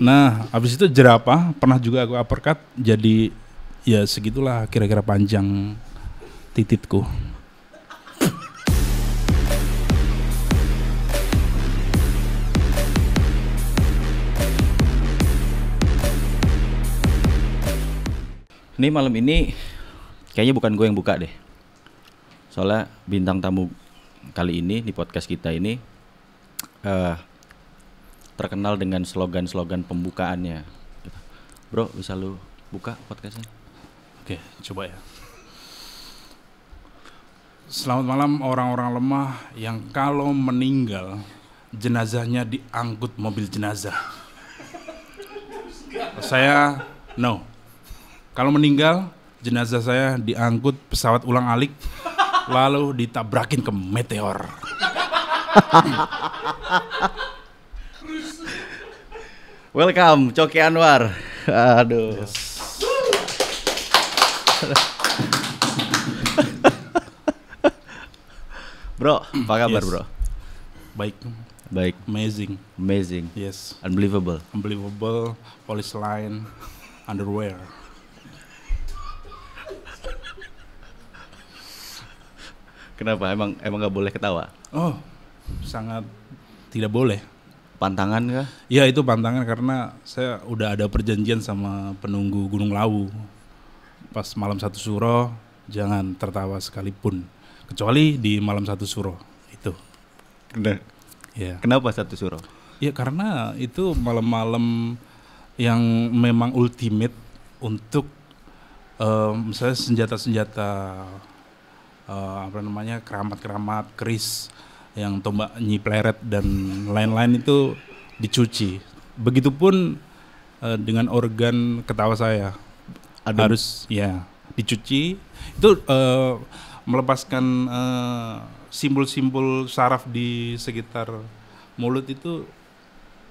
Nah, habis itu jerapa. pernah juga aku uppercut jadi ya segitulah kira-kira panjang titikku. Ini malam ini kayaknya bukan gue yang buka deh. Soalnya bintang tamu kali ini di podcast kita ini uh, terkenal dengan slogan-slogan pembukaannya. Gitu. Bro, bisa lu buka podcastnya? Oke, coba ya. Selamat malam orang-orang lemah yang kalau meninggal jenazahnya diangkut mobil jenazah. saya no. Kalau meninggal jenazah saya diangkut pesawat ulang alik lalu ditabrakin ke meteor. Welcome Coki Anwar. Aduh. Yes. bro, apa kabar, yes. Bro? Baik. Baik. Amazing. Amazing. Yes. Unbelievable. Unbelievable. Police line. Underwear. Kenapa? Emang emang nggak boleh ketawa? Oh, sangat tidak boleh. Pantangan kah? Iya itu pantangan karena saya udah ada perjanjian sama penunggu Gunung Lawu. Pas malam satu suro jangan tertawa sekalipun. Kecuali di malam satu suro itu. Kena? ya. Kenapa satu suro? Ya karena itu malam-malam yang memang ultimate untuk um, misalnya senjata-senjata uh, apa namanya keramat-keramat keris -keramat, yang tombak nyipleret dan lain-lain itu dicuci. Begitupun uh, dengan organ ketawa saya Adem. harus ya dicuci itu uh, melepaskan eh, simbol-simbol saraf di sekitar mulut itu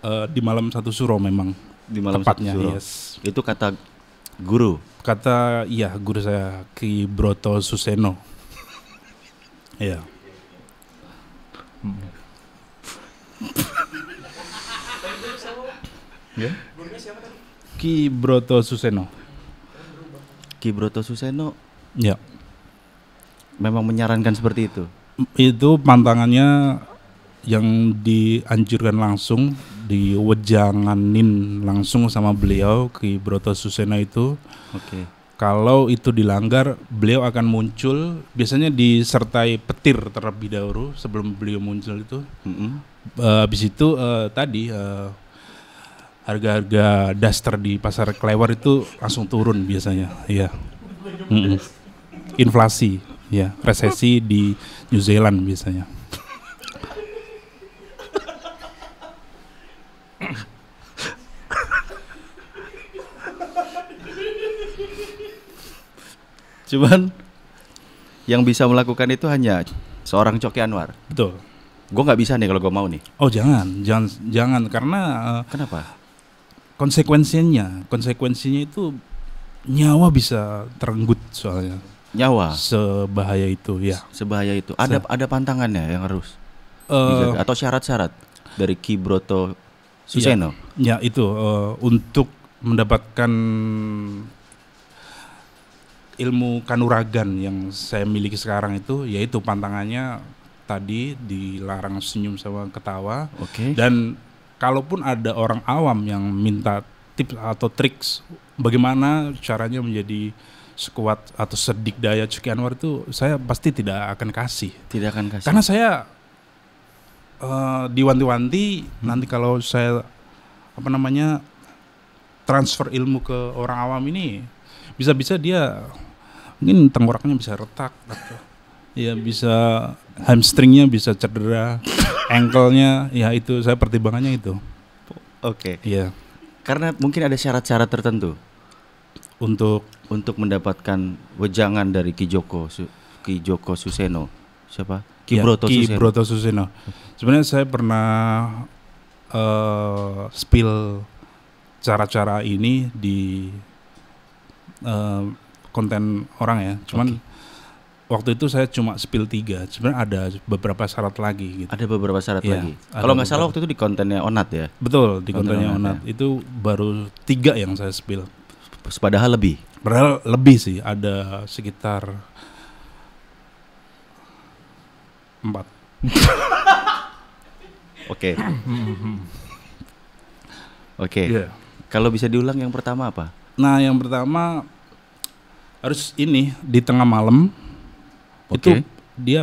uh, di malam satu suro memang di malam tepatnya satu suro. yes itu kata guru kata iya guru saya Ki Broto Suseno Iya. yeah. Hmm. ya? Ki Broto Suseno. Ki Broto Suseno. Ya. Memang menyarankan seperti itu. Itu pantangannya yang dianjurkan langsung diwejanganin langsung sama beliau Ki Broto Suseno itu. Oke. Okay kalau itu dilanggar beliau akan muncul biasanya disertai petir terlebih dahulu sebelum beliau muncul itu mm -hmm. uh, habis itu uh, tadi uh, harga-harga daster di pasar klewer itu langsung turun biasanya ya yeah. mm -hmm. inflasi ya yeah. resesi di New Zealand biasanya Cuman yang bisa melakukan itu hanya seorang Coki Anwar. Betul. Gue nggak bisa nih kalau gue mau nih. Oh jangan, jangan, jangan karena eh, kenapa? Konsekuensinya, konsekuensinya itu nyawa bisa terenggut soalnya. Nyawa. Sebahaya itu ya. Sebahaya itu. Ada Se ada pantangannya yang harus. Uh, atau syarat-syarat dari Kibroto iya. Suseno. Ya, ya itu uh, untuk mendapatkan ilmu kanuragan yang saya miliki sekarang itu yaitu pantangannya tadi dilarang senyum sama ketawa. Okay. Dan kalaupun ada orang awam yang minta tips atau triks bagaimana caranya menjadi sekuat atau sedik daya Cuki Anwar itu saya pasti tidak akan kasih. Tidak akan kasih. Karena saya uh, diwanti-wanti hmm. nanti kalau saya apa namanya transfer ilmu ke orang awam ini bisa-bisa dia mungkin tenggoraknya bisa retak atau gitu. ya bisa hamstringnya bisa cedera, ankle-nya ya itu saya pertimbangannya itu. Oke. Okay. Iya. Karena mungkin ada syarat-syarat tertentu untuk untuk mendapatkan wejangan dari Ki Joko Su, Ki Joko Suseno. Siapa? Ki ya, Broto Ki Suseno. Broto Suseno. Sebenarnya saya pernah uh, spill cara-cara ini di uh, konten orang ya cuman okay. Waktu itu saya cuma spill tiga. Sebenarnya ada beberapa syarat lagi. Gitu. Ada beberapa syarat ya, lagi. Kalau nggak salah waktu itu di kontennya Onat ya. Betul di konten kontennya Onat, Onat ya. itu baru tiga yang saya spill. Padahal lebih. Padahal lebih sih. Ada sekitar empat. Oke. Oke. Iya. Kalau bisa diulang yang pertama apa? Nah, yang pertama harus ini di tengah malam okay. itu dia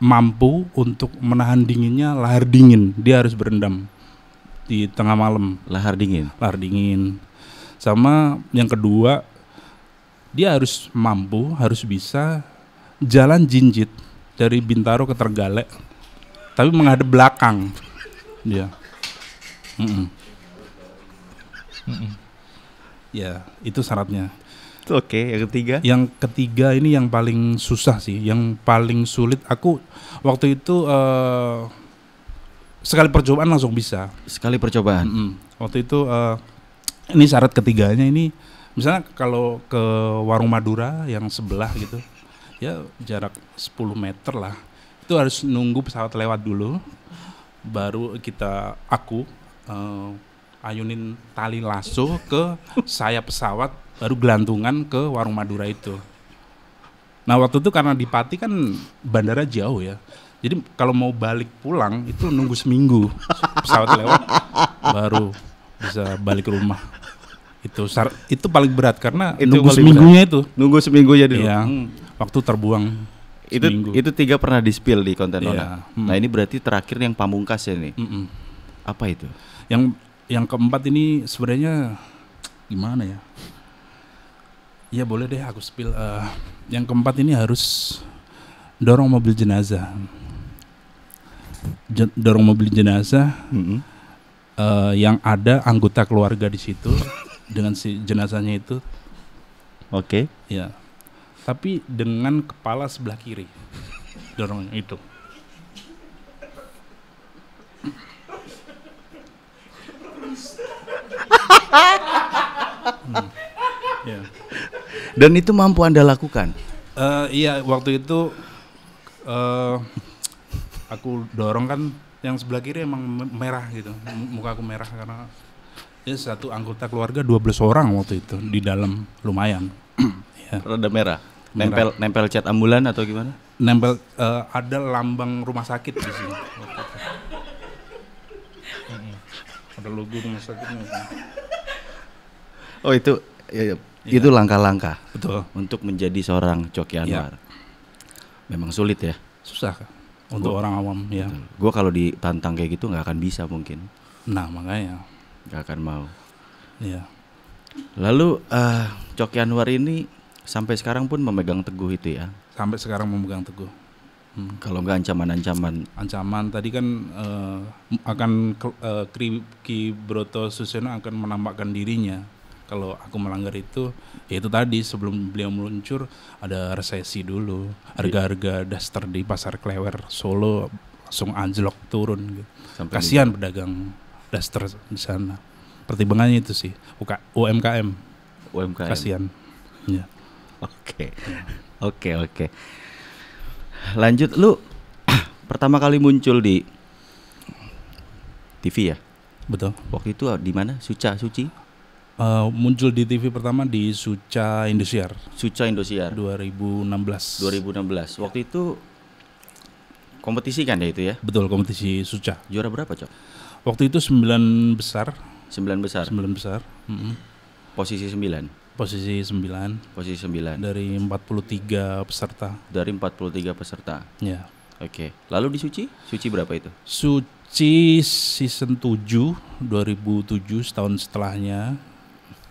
mampu untuk menahan dinginnya lahar dingin dia harus berendam di tengah malam lahar dingin lahar dingin sama yang kedua dia harus mampu harus bisa jalan jinjit dari Bintaro ke Tergalek tapi menghadap belakang dia mm -mm. Mm -mm. ya itu syaratnya Oke, okay, yang ketiga. Yang ketiga ini yang paling susah sih, yang paling sulit. Aku waktu itu uh, sekali percobaan langsung bisa. Sekali percobaan. Mm -hmm. Waktu itu uh, ini syarat ketiganya ini, misalnya kalau ke warung Madura yang sebelah gitu, ya jarak 10 meter lah, itu harus nunggu pesawat lewat dulu, baru kita aku uh, ayunin tali lasso ke sayap pesawat baru gelantungan ke warung Madura itu. Nah waktu itu karena di Pati kan bandara jauh ya. Jadi kalau mau balik pulang itu nunggu seminggu pesawat lewat baru bisa balik ke rumah. Itu itu paling berat karena itu nunggu seminggunya berat. itu. Nunggu seminggu jadi. Iya. Hmm. Waktu terbuang. Itu seminggu. itu tiga pernah spill di konten iya, Hmm. Nah ini berarti terakhir yang pamungkas ya nih. Hmm -mm. Apa itu? Yang yang keempat ini sebenarnya gimana ya? Iya boleh deh aku spill. Uh, yang keempat ini harus dorong mobil jenazah. Je dorong mobil jenazah mm -hmm. uh, yang ada anggota keluarga di situ dengan si jenazahnya itu. Oke. Okay. Ya. Tapi dengan kepala sebelah kiri dorong itu. hmm. Yeah. Dan itu mampu Anda lakukan? Uh, iya, waktu itu uh, aku dorong kan yang sebelah kiri emang merah gitu. Muka aku merah karena ya satu anggota keluarga 12 orang waktu itu di dalam lumayan. Iya. Rada merah. Nempel merah. nempel cat ambulan atau gimana? Nempel uh, ada lambang rumah sakit di sini. ada logo rumah sakitnya. Oh itu ya, ya yeah. itu langkah-langkah untuk menjadi seorang Coki iya. Anwar. Yeah. Memang sulit ya. Susah untuk gua, orang awam ya. Gue kalau ditantang kayak gitu nggak akan bisa mungkin. Nah makanya. Nggak akan mau. Iya. Lalu uh, Coki Anwar ini sampai sekarang pun memegang teguh itu ya. Sampai sekarang memegang teguh. Hmm. Kalau nggak ancaman-ancaman. Ancaman tadi kan uh, akan uh, Ki Broto Suseno akan menampakkan dirinya kalau aku melanggar itu ya itu tadi sebelum beliau meluncur ada resesi dulu harga-harga daster di pasar klewer Solo langsung anjlok turun gitu. kasihan pedagang daster di sana pertimbangannya itu sih UK, UMKM UMKM kasihan ya oke oke oke lanjut lu pertama kali muncul di TV ya betul waktu itu di mana Suca Suci Uh, muncul di TV pertama di Suca Indosiar. Suca Indosiar. 2016. 2016. Ya. Waktu itu kompetisi kan ya itu ya? Betul, kompetisi Suca. Juara berapa, Cok? Waktu itu sembilan besar. sembilan besar. sembilan besar. Mm -hmm. Posisi sembilan Posisi sembilan Posisi sembilan. Dari tiga peserta. Dari empat puluh tiga peserta. Ya. Oke. Okay. Lalu di Suci? Suci berapa itu? Suci season 7 2007 setahun setelahnya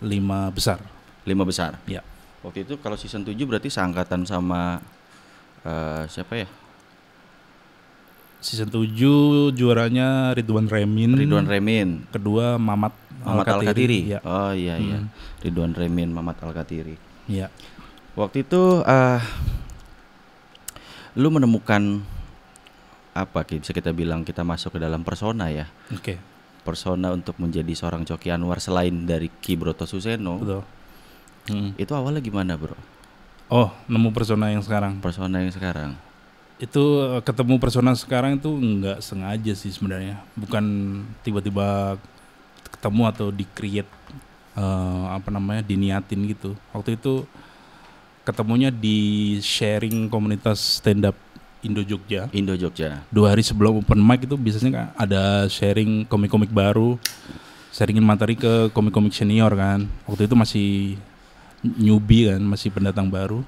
lima besar. Lima besar. Ya. Waktu itu kalau season 7 berarti seangkatan sama uh, siapa ya? Season 7 juaranya Ridwan Remin. Ridwan Remin. Kedua Mamat Mamat Al-Katiri. ya. Oh iya iya. Hmm. Ridwan Remin, Mamat Al-Katiri. Iya. Waktu itu uh, lu menemukan apa bisa kita bilang kita masuk ke dalam persona ya. Oke. Okay persona untuk menjadi seorang Coki Anwar selain dari Ki Broto Suseno. Betul. Hmm. Itu awalnya gimana, Bro? Oh, nemu persona yang sekarang. Persona yang sekarang. Itu eh, ketemu persona sekarang itu nggak sengaja sih sebenarnya. Bukan tiba-tiba ketemu atau di-create uh, apa namanya? diniatin gitu. Waktu itu ketemunya di sharing komunitas stand up Indo Jogja. Indo Jogja. Dua hari sebelum open mic itu biasanya kan ada sharing komik-komik baru, sharingin materi ke komik-komik senior kan. Waktu itu masih newbie kan, masih pendatang baru.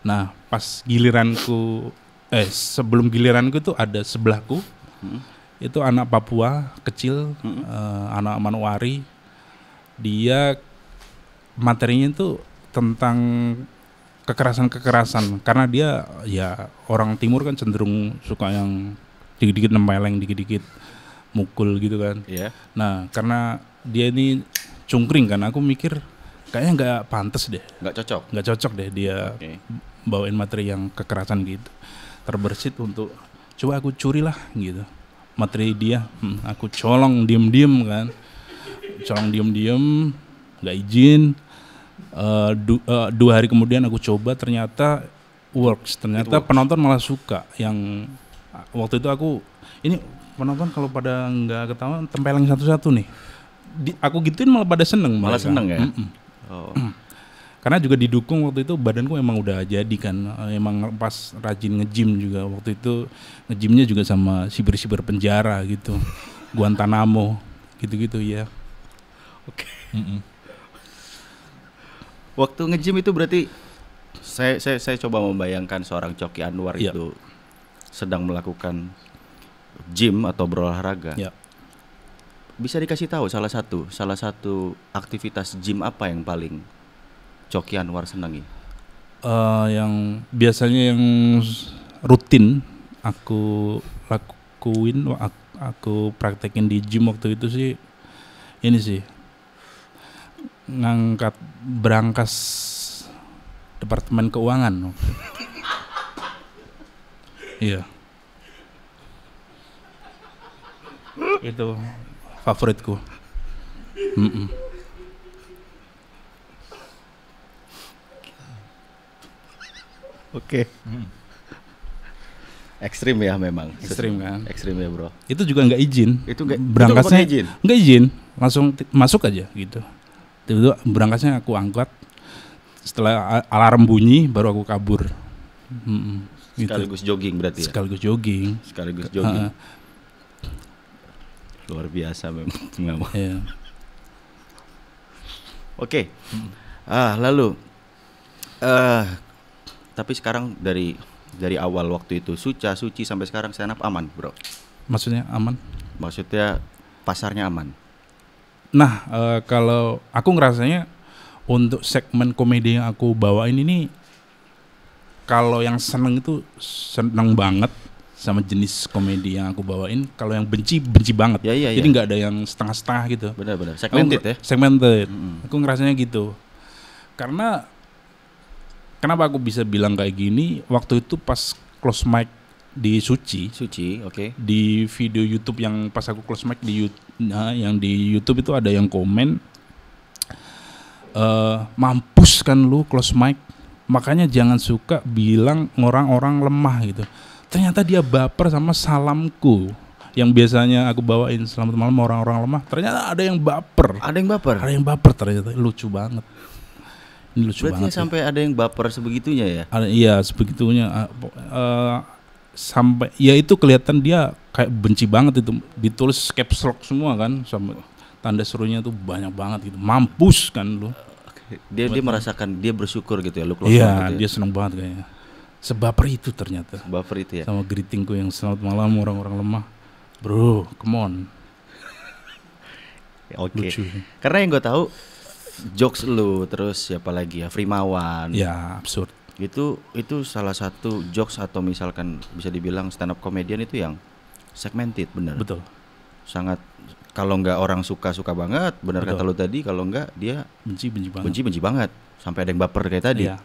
Nah, pas giliranku eh sebelum giliranku itu ada sebelahku hmm. itu anak Papua kecil hmm. eh, anak Manuari dia materinya itu tentang kekerasan-kekerasan karena dia ya orang timur kan cenderung suka yang dikit-dikit nempeleng dikit-dikit mukul gitu kan. Iya. Nah, karena dia ini cungkring kan aku mikir kayaknya nggak pantas deh. Nggak cocok. Nggak cocok deh dia okay. bawain materi yang kekerasan gitu. Terbersit untuk coba aku curi lah gitu. Materi dia hmm, aku colong diem-diem kan. Colong diem-diem nggak izin uh, du, uh, dua hari kemudian aku coba ternyata works ternyata works. penonton malah suka yang ah, waktu itu aku ini penonton kalau pada nggak ketawa tempeleng satu-satu nih di, aku gituin malah pada seneng malah mereka. seneng ya mm -mm. Oh. karena juga didukung waktu itu badanku emang udah jadi kan eh, emang pas rajin ngejim juga waktu itu ngejimnya juga sama siber-siber penjara gitu Guantanamo gitu-gitu ya oke okay. mm -mm waktu ngejim itu berarti saya saya saya coba membayangkan seorang Coki Anwar yeah. itu sedang melakukan gym atau berolahraga. Yeah. Bisa dikasih tahu salah satu salah satu aktivitas gym apa yang paling Coki Anwar senangi? Uh, yang biasanya yang rutin aku lakuin aku, praktekin di gym waktu itu sih ini sih ngangkat berangkas departemen keuangan. Iya. Itu favoritku. Mm -mm. Oke. Okay. Hmm. Ekstrim ya memang. Ekstrim kan. Ekstrim ya bro. Itu juga nggak izin. Itu nggak berangkasnya izin. Nggak izin, langsung masuk aja gitu itu berangkasnya aku angkat setelah alarm bunyi baru aku kabur hmm, sekaligus gitu. jogging berarti ya? sekaligus jogging sekaligus jogging -ha. luar biasa memang yeah. oke okay. ah lalu uh, tapi sekarang dari dari awal waktu itu suca suci sampai sekarang saya aman bro maksudnya aman maksudnya pasarnya aman Nah, uh, kalau aku ngerasanya untuk segmen komedi yang aku bawain ini kalau yang seneng itu seneng banget sama jenis komedi yang aku bawain kalau yang benci benci banget ya, ya, jadi ya. nggak ya. ada yang setengah-setengah gitu benar-benar segmented aku, ya segmented hmm aku ngerasanya gitu karena kenapa aku bisa bilang kayak gini waktu itu pas close mic di Suci. Suci, oke. Okay. Di video YouTube yang pas aku close mic di nah, yang di YouTube itu ada yang komen uh, mampus kan lu close mic. Makanya jangan suka bilang orang-orang lemah gitu. Ternyata dia baper sama salamku yang biasanya aku bawain selamat malam orang-orang lemah. Ternyata ada yang baper. Ada yang baper. Ada yang baper ternyata lucu banget. Ini lucu Berarti banget. sampai ya. ada yang baper sebegitunya ya? Ada, iya, sebegitunya. Uh, uh, sampai ya itu kelihatan dia kayak benci banget itu ditulis caps lock semua kan sama tanda serunya tuh banyak banget gitu mampus kan lu dia dia merasakan dia bersyukur gitu ya lu iya gitu ya. dia seneng banget kayaknya sebaper itu ternyata sebaper itu ya sama greetingku yang selamat malam orang-orang lemah bro come on oke okay. karena yang gue tahu jokes lu terus siapa lagi ya Frimawan ya absurd itu itu salah satu jokes atau misalkan bisa dibilang stand up comedian itu yang segmented benar, betul sangat kalau nggak orang suka suka banget benar kata lo tadi kalau nggak dia benci benci banget benci benci banget sampai ada yang baper kayak tadi iya.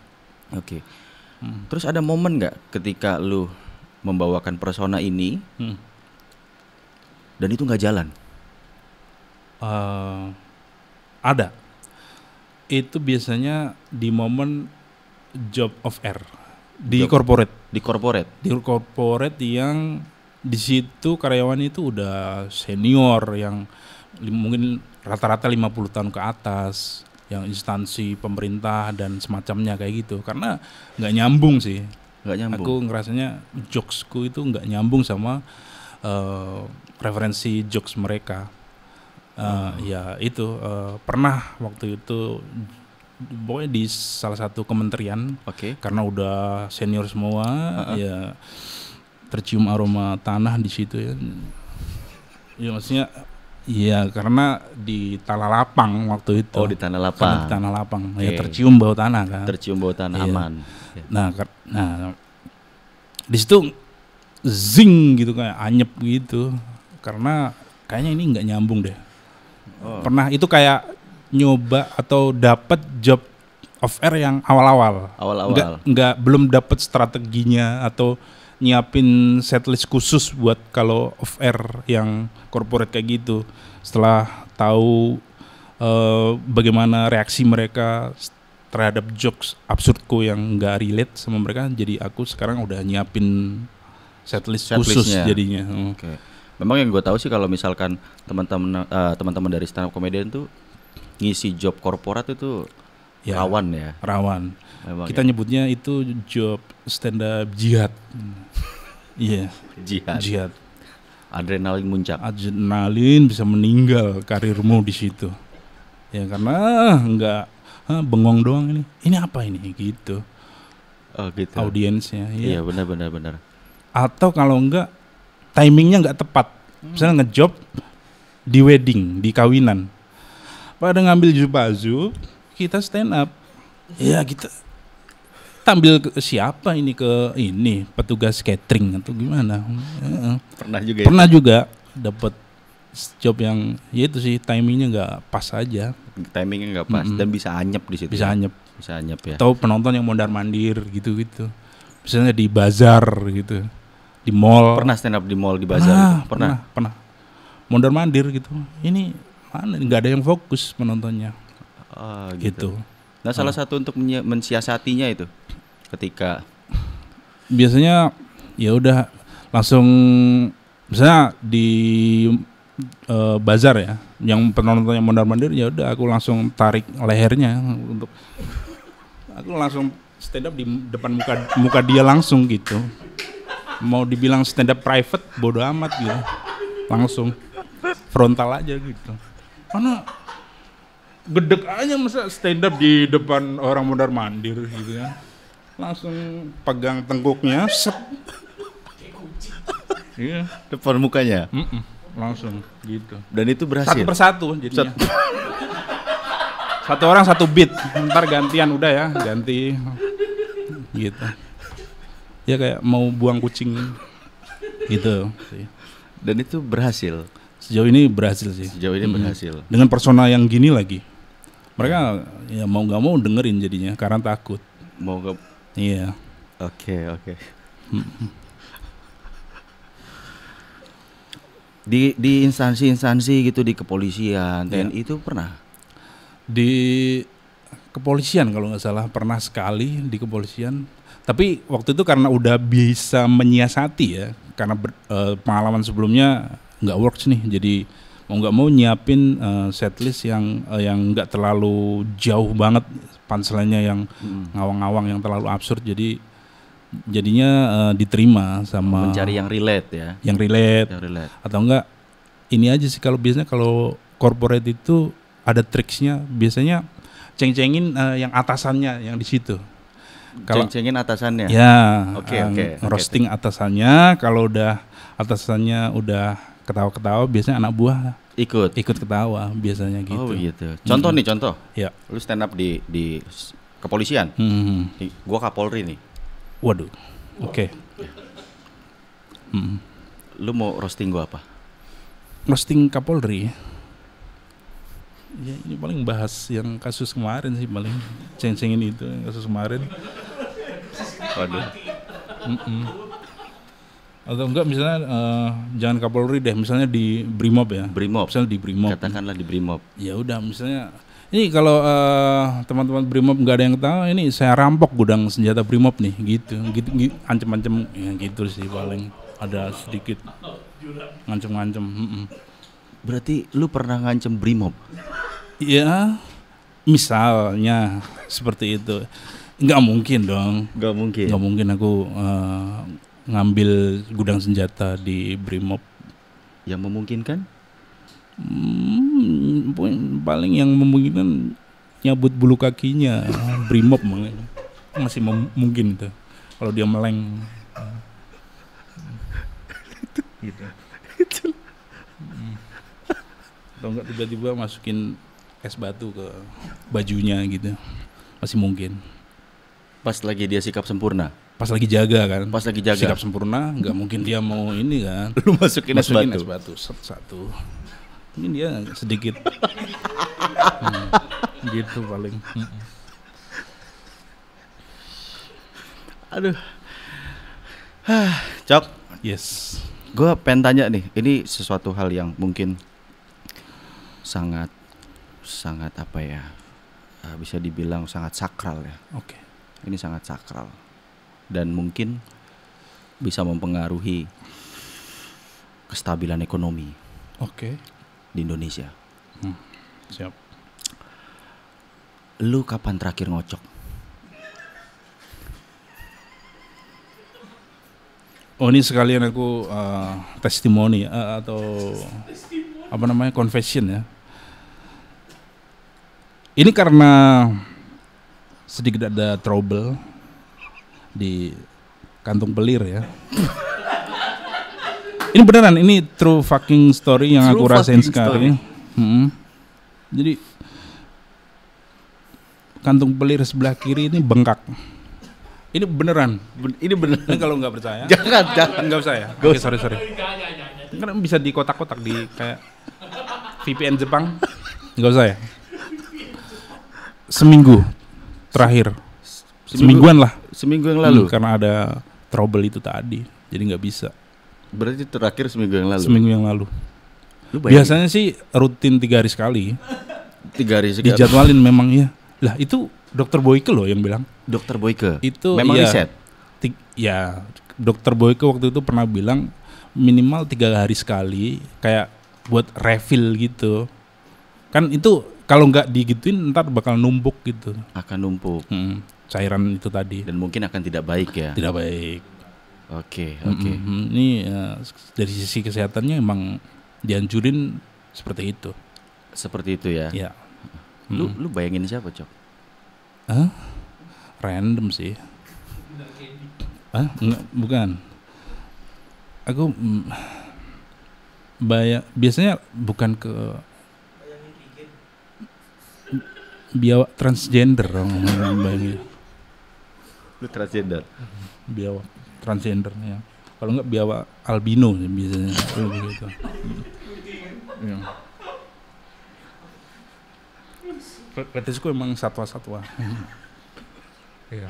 oke okay. hmm. terus ada momen nggak ketika lu membawakan persona ini hmm. dan itu nggak jalan uh, ada itu biasanya di momen job of air di job. corporate di corporate di corporate yang di situ karyawan itu udah senior yang mungkin rata-rata 50 tahun ke atas yang instansi pemerintah dan semacamnya kayak gitu karena nggak nyambung sih nggak nyambung aku ngerasanya jokesku itu nggak nyambung sama uh, referensi jokes mereka uh, hmm. ya itu uh, pernah waktu itu pokoknya di salah satu kementerian. Oke. Okay. Karena udah senior semua, uh-huh. ya tercium aroma tanah di situ ya. Ya maksudnya Iya, karena di tanah lapang waktu itu. Oh, di tanah lapang. di tanah lapang. Okay. Ya tercium bau tanah kan. Tercium bau tanah iya. aman. Iya. Nah, nah di situ zing gitu kayak anyep gitu. Karena kayaknya ini nggak nyambung deh. Oh. Pernah itu kayak nyoba atau dapat job off air yang awal-awal. Awal-awal. Nggak, enggak belum dapat strateginya atau nyiapin setlist khusus buat kalau off air yang corporate kayak gitu. Setelah tahu uh, bagaimana reaksi mereka terhadap jokes absurdku yang enggak relate sama mereka, jadi aku sekarang udah nyiapin setlist set khusus jadinya. Hmm. Oke. Okay. Memang yang gue tahu sih kalau misalkan teman-teman uh, teman-teman dari stand up comedian tuh ngisi job korporat itu ya, rawan ya. Rawan. Memang Kita ya. nyebutnya itu job stand up jihad. Iya. yeah. Jihad. Jihad. Adrenalin muncak. Adrenalin bisa meninggal karirmu di situ. Ya karena ah, nggak ah, bengong doang ini. Ini apa ini gitu. Oh gitu. Audiensnya. Iya, iya benar benar benar. Atau kalau enggak timingnya enggak tepat. Misalnya ngejob di wedding, di kawinan pada ngambil jubazu kita stand up ya kita tampil ke siapa ini ke ini petugas catering atau gimana pernah juga ya? pernah juga dapat job yang ya itu sih timingnya nggak pas aja timingnya nggak pas mm -hmm. dan bisa anyep di situ bisa ya? anyep bisa anyep ya atau penonton yang mondar mandir gitu gitu misalnya di bazar gitu di mall pernah stand up di mall di bazar pernah gitu? pernah pernah mondar mandir gitu ini mana nggak ada yang fokus menontonnya uh, gitu. gitu nah salah uh. satu untuk mensiasatinya itu ketika biasanya ya udah langsung misalnya di uh, bazar ya yang penontonnya mondar mandir ya udah aku langsung tarik lehernya untuk aku langsung stand up di depan muka muka dia langsung gitu mau dibilang stand up private bodoh amat gitu langsung frontal aja gitu karena gedek aja masa stand up di depan orang mudar mandir gitu ya langsung pegang tengkuknya set iya depan mukanya mm -mm, langsung gitu dan itu berhasil satu persatu jadinya Set. satu orang satu beat ntar gantian udah ya ganti gitu ya kayak mau buang kucing gitu dan itu berhasil Sejauh ini berhasil sih. Sejauh ini hmm. Dengan persona yang gini lagi. Mereka ya mau nggak mau dengerin jadinya karena takut. Mau gak Iya. Oke, okay, oke. Okay. Hmm. Di di instansi-instansi gitu di kepolisian, iya. Dan yeah. itu pernah di kepolisian kalau nggak salah pernah sekali di kepolisian tapi waktu itu karena udah bisa menyiasati ya karena ber, e, pengalaman sebelumnya nggak works nih jadi mau nggak mau nyiapin uh, setlist yang uh, yang nggak terlalu jauh banget panselnya yang hmm. ngawang-ngawang hmm. yang terlalu absurd jadi jadinya uh, diterima sama mencari yang relate ya yang relate, yang relate. atau enggak ini aja sih kalau biasanya kalau corporate itu ada triksnya biasanya ceng-cengin uh, yang atasannya yang di situ kalau ceng-cengin atasannya ya oke okay, oke okay, roasting atasannya kalau udah atasannya udah ketawa-ketawa biasanya anak buah ikut ikut ketawa biasanya gitu. Oh gitu. Contoh hmm. nih contoh. Ya. Lu stand up di di kepolisian. Hmm. Di, gua Kapolri nih. Waduh. Oke. Okay. Hmm. Lu mau roasting gua apa? Roasting Kapolri. Ya ini paling bahas yang kasus kemarin sih paling cengcengin itu yang kasus kemarin. Waduh. Mm -mm atau enggak misalnya uh, jangan Kapolri deh misalnya di Brimob ya Brimob misalnya di Brimob katakanlah di Brimob ya udah misalnya ini kalau uh, teman-teman Brimob nggak ada yang tahu ini saya rampok gudang senjata Brimob nih gitu gitu, gitu ancam-ancam ya gitu sih paling ada sedikit ngancem-ngancem berarti lu pernah ngancem Brimob ya misalnya seperti itu nggak mungkin dong nggak mungkin nggak mungkin aku uh, ngambil gudang senjata di Brimob. Yang memungkinkan? Hmm, paling yang memungkinkan nyabut bulu kakinya Brimob masih mungkin tuh kalau dia meleng gitu atau enggak tiba-tiba masukin es batu ke bajunya gitu masih mungkin pas lagi dia sikap sempurna pas lagi jaga kan pas lagi jaga sikap sempurna nggak mungkin dia mau ini kan lu masukin, masukin es batu es batu satu ini dia sedikit hmm. gitu paling hmm. aduh ah, cok yes gue pengen tanya nih ini sesuatu hal yang mungkin sangat sangat apa ya ah, bisa dibilang sangat sakral ya oke okay. ini sangat sakral dan mungkin bisa mempengaruhi kestabilan ekonomi. Oke. Okay. Di Indonesia. Hmm. Siap. Lu kapan terakhir ngocok? Oh ini sekalian aku uh, testimoni uh, atau apa namanya confession ya. Ini karena sedikit ada trouble di kantung pelir ya. ini beneran, ini true fucking story yang true aku rasain sekarang. Hmm. Jadi kantung pelir sebelah kiri ini bengkak. Ini beneran. Ben ini beneran. Ini kalau nggak percaya. jangan, jangan. Nggak usah ya. Oke, okay, sorry, sorry. Kan bisa di kotak-kotak di kayak VPN Jepang. Nggak usah ya. Seminggu terakhir. Semingguan lah seminggu yang lalu. Hmm, karena ada trouble itu tadi, jadi nggak bisa. Berarti terakhir seminggu yang lalu. Seminggu yang lalu. Lu Biasanya sih rutin tiga hari sekali. Tiga hari sekali. Dijadwalin memang ya. Lah itu dokter Boyke loh yang bilang. Dokter Boyke. Itu memang ya, riset. Ya, dokter Boyke waktu itu pernah bilang minimal tiga hari sekali kayak buat refill gitu. Kan itu kalau nggak digituin ntar bakal numpuk gitu. Akan numpuk. Hmm cairan itu tadi. Dan mungkin akan tidak baik ya. Tidak baik. Oke, okay, hmm, oke. Okay. Hmm, -hmm. Ini uh, dari sisi kesehatannya emang dianjurin seperti itu. Seperti itu ya. Ya. Lu mm lu bayangin siapa, Cok? huh? Random sih. ah Enggak, bukan. Aku mm, bayang biasanya bukan ke biawak transgender orang bayangin. Lu transgender. biawa transgender ya. Kalau enggak biawa albino biasanya lebih gitu. Ya. Petisku emang satwa-satwa. Iya.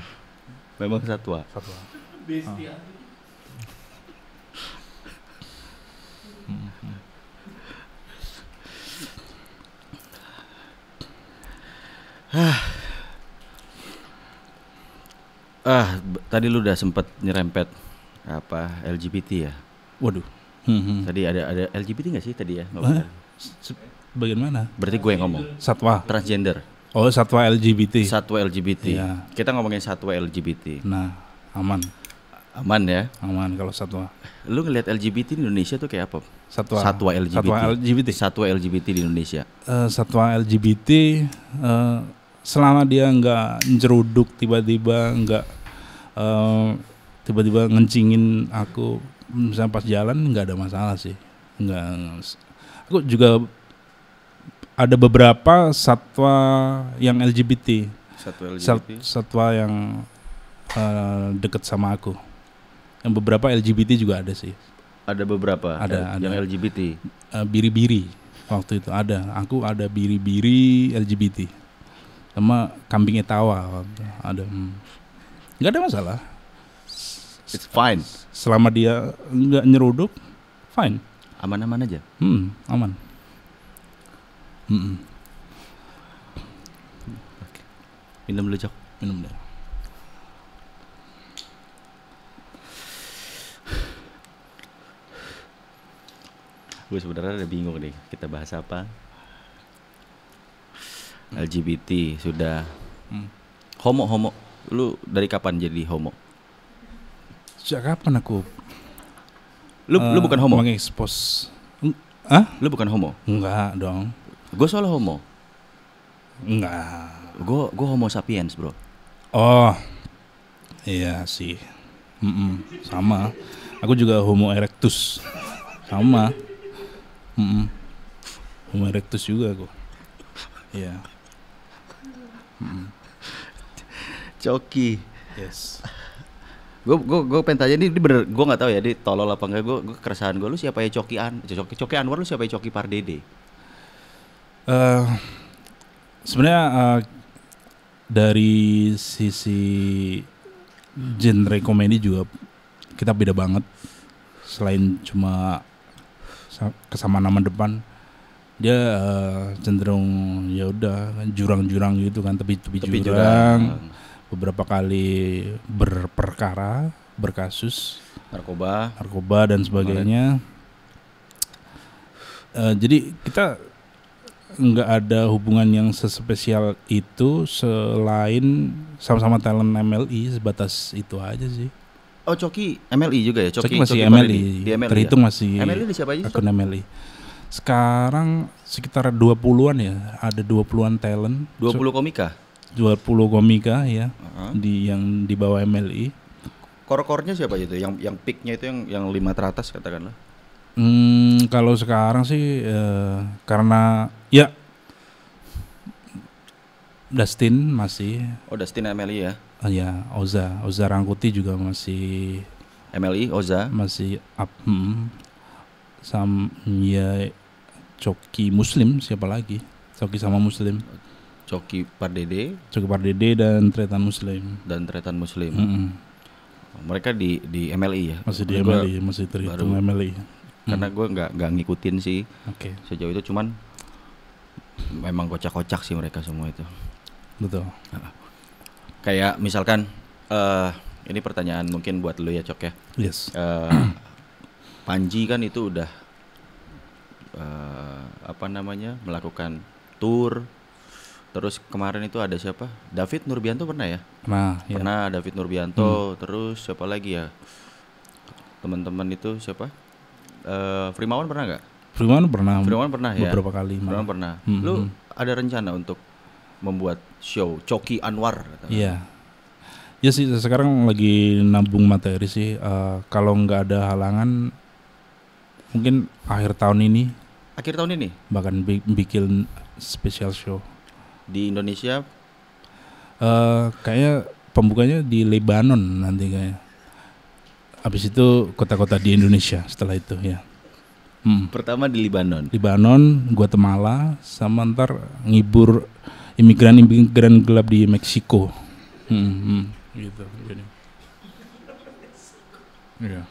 Memang satwa. Satwa. Bestia. Ah. ah tadi lu udah sempet nyerempet apa LGBT ya? Waduh. Tadi ada ada LGBT gak sih tadi ya? bagaimana Berarti gue yang ngomong. Satwa. Transgender. Oh, satwa LGBT. Satwa LGBT. Iya. Kita ngomongin satwa LGBT. Nah, aman. Aman ya? Aman kalau satwa. Lu ngelihat LGBT di Indonesia tuh kayak apa? Satwa. Satwa LGBT. Satwa LGBT. Satwa LGBT di Indonesia. Uh, satwa LGBT uh, selama dia nggak ngeruduk tiba-tiba nggak tiba tiba-tiba ngencingin aku misalnya pas jalan nggak ada masalah sih nggak aku juga ada beberapa satwa yang LGBT satwa LGBT satwa yang uh, deket sama aku yang beberapa LGBT juga ada sih ada beberapa ada, yang ada. LGBT biri eh, biri-biri waktu itu ada aku ada biri-biri LGBT sama kambing etawa ada hmm nggak ada masalah it's fine selama dia nggak nyeruduk fine aman-aman aja hmm aman hmm. minum dulu cok minum dulu gue sebenernya ada bingung nih kita bahas apa LGBT sudah hmm. homo homo lu dari kapan jadi homo? Sejak kapan aku? Lu uh, lu eh, bukan homo? Mengekspos. Hah? Lu bukan homo? Enggak dong. Gue soalnya homo. Enggak. Gue gue homo sapiens bro. Oh, iya sih. Mm -mm, sama. Aku juga homo erectus. Sama. Mm -mm. Homo erectus juga aku. Iya. Yeah. Mm -mm. Coki. Yes. gue gue gue pengen tanya ini, ini bener gue nggak tahu ya di tolol apa enggak gue gue keresahan gue lu siapa ya Coki An eh, Coki Coki Anwar lu siapa ya Coki Pardede? Uh, Sebenarnya uh, dari sisi genre komedi juga kita beda banget. Selain cuma kesamaan nama depan, dia uh, cenderung ya udah kan jurang-jurang gitu kan tepi-tepi jurang. jurang beberapa kali berperkara, berkasus narkoba, narkoba dan sebagainya. Uh, jadi kita nggak ada hubungan yang sespesial itu selain sama-sama talent MLI sebatas itu aja sih. Oh Coki MLI juga ya? Coki, Coki masih Coki MLI, di, MLI ya? terhitung ya? masih MLI di siapa aja? Akun MLI. Sekarang sekitar 20-an ya, ada 20-an talent. 20 komika? jual pulau komika ya uh -huh. di yang di bawah MLI. Kor-kornya siapa itu? Yang yang peaknya itu yang yang lima teratas katakanlah. Hmm, kalau sekarang sih uh, karena ya Dustin masih. Oh Dustin MLI ya? Uh, ya Oza, Oza Rangkuti juga masih. MLI Oza masih up. Hmm. Sam ya Coki Muslim siapa lagi? Coki sama Muslim. Coki Pardede, Coki Pardede dan Tretan Muslim. Dan Tretan Muslim. Mm -hmm. Mereka di di MLI ya. Masih di Mereka MLI, masih terhitung baru, MLI. Karena gue nggak nggak ngikutin sih. Okay. Sejauh itu cuman memang kocak-kocak sih mereka semua itu. Betul. Kayak misalkan uh, ini pertanyaan mungkin buat lu ya, Cok ya. Yes. Uh, Panji kan itu udah uh, apa namanya? melakukan tour Terus kemarin itu ada siapa? David Nurbianto pernah ya? Nah, pernah, iya. pernah David Nurbianto. Hmm. Terus siapa lagi ya? Teman-teman itu siapa? Uh, Frimawan pernah nggak? Frimawan pernah. Frimawan pernah ya. Beberapa kali. Frimawan pernah. Hmm, Lu hmm. ada rencana untuk membuat show Coki Anwar? Iya. Ya sih sekarang lagi nabung materi sih. Uh, kalau nggak ada halangan, mungkin akhir tahun ini. Akhir tahun ini. Bahkan bikin special show di Indonesia? Uh, kayaknya pembukanya di Lebanon nanti kayaknya. Habis itu kota-kota di Indonesia setelah itu ya. Hmm. Pertama di Lebanon. Lebanon, Guatemala, sama ntar ngibur imigran-imigran gelap di Meksiko. Hmm, hmm. Gitu. ya Yeah.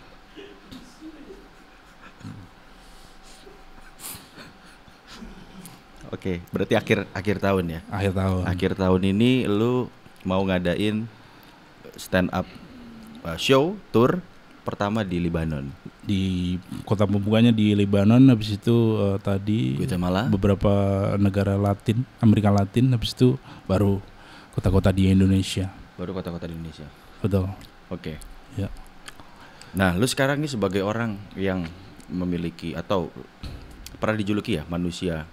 Oke, berarti akhir akhir tahun ya? Akhir tahun. Akhir tahun ini lu mau ngadain stand up uh, show tour pertama di Lebanon. Di kota pembukanya di Lebanon habis itu uh, tadi Guatemala. beberapa negara Latin, Amerika Latin habis itu baru kota-kota di Indonesia. Baru kota-kota di Indonesia. Betul. Oke. Okay. Ya. Nah, lu sekarang ini sebagai orang yang memiliki atau pernah dijuluki ya manusia